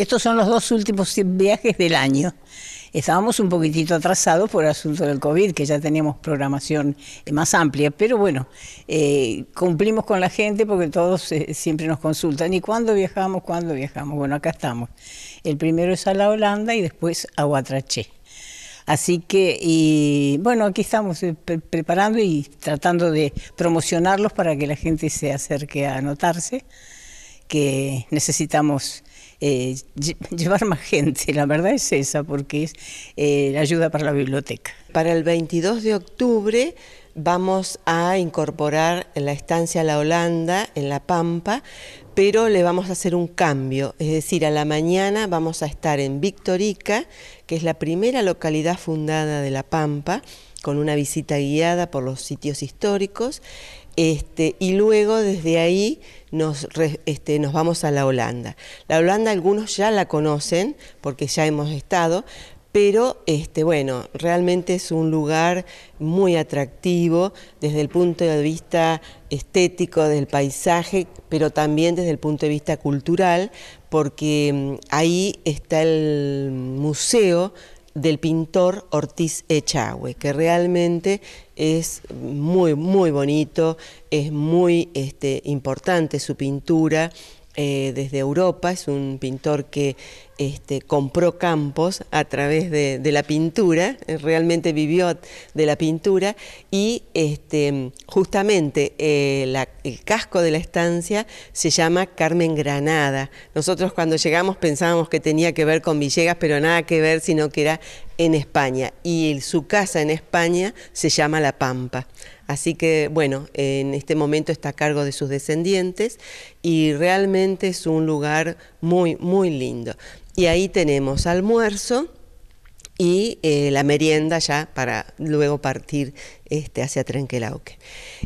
Estos son los dos últimos viajes del año. Estábamos un poquitito atrasados por el asunto del COVID, que ya teníamos programación más amplia, pero bueno, eh, cumplimos con la gente porque todos eh, siempre nos consultan, ¿y cuándo viajamos? ¿Cuándo viajamos? Bueno, acá estamos. El primero es a la Holanda y después a Huatraché. Así que, y, bueno, aquí estamos eh, preparando y tratando de promocionarlos para que la gente se acerque a anotarse, que necesitamos eh, llevar más gente, la verdad es esa, porque es eh, la ayuda para la biblioteca. Para el 22 de octubre vamos a incorporar la estancia La Holanda en La Pampa, pero le vamos a hacer un cambio, es decir, a la mañana vamos a estar en Victorica, que es la primera localidad fundada de La Pampa, con una visita guiada por los sitios históricos, este, y luego desde ahí este, nos, vamos a la Holanda. La Holanda algunos ya la conocen porque ya hemos estado, pero este, bueno, realmente es un lugar muy atractivo desde el punto de vista estético del paisaje, pero también desde el punto de vista cultural, porque mm, ahí está el museo del pintor Ortiz Echagüe, que realmente es muy, muy bonito, es muy este, importante su pintura. Eh, desde Europa, es un pintor que este, compró campos a través de, la pintura, eh, realmente vivió de la pintura y este, justamente eh, el casco de la estancia se llama Carmen Granada. Nosotros cuando llegamos pensábamos que tenía que ver con Villegas, pero nada que ver, sino que era en España y su casa en España se llama La Pampa. Así que bueno, en este momento está a cargo de sus descendientes y realmente es un lugar muy, muy lindo y ahí tenemos almuerzo y eh, la merienda ya para luego partir este, hacia Trenquelauque.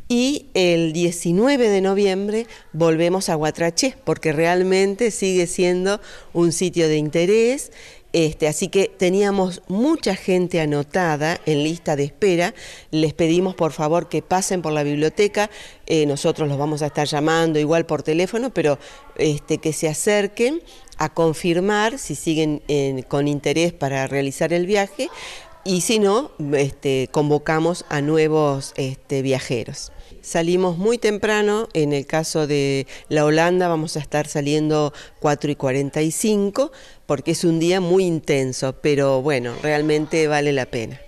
Y el 19 de noviembre volvemos a Huatraché porque realmente sigue siendo un sitio de interés este, así que teníamos mucha gente anotada en lista de espera. Les pedimos por favor que pasen por la biblioteca. Eh, nosotros los vamos a estar llamando igual por teléfono, pero este, que se acerquen a confirmar si siguen con interés para realizar el viaje y si no, este, convocamos a nuevos este, viajeros. Salimos muy temprano, en el caso de la Holanda vamos a estar saliendo 4 y 45 porque es un día muy intenso, pero bueno, realmente vale la pena.